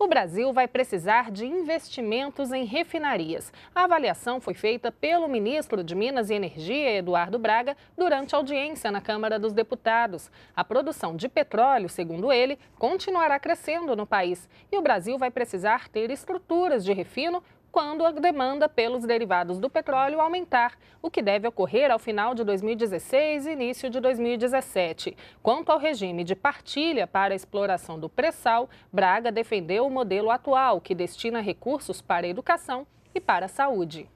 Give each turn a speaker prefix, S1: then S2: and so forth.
S1: O Brasil vai precisar de investimentos em refinarias. A avaliação foi feita pelo ministro de Minas e Energia, Eduardo Braga, durante audiência na Câmara dos Deputados. A produção de petróleo, segundo ele, continuará crescendo no país e o Brasil vai precisar ter estruturas de refino quando a demanda pelos derivados do petróleo aumentar, o que deve ocorrer ao final de 2016 e início de 2017. Quanto ao regime de partilha para a exploração do pré-sal, Braga defendeu o modelo atual, que destina recursos para a educação e para a saúde.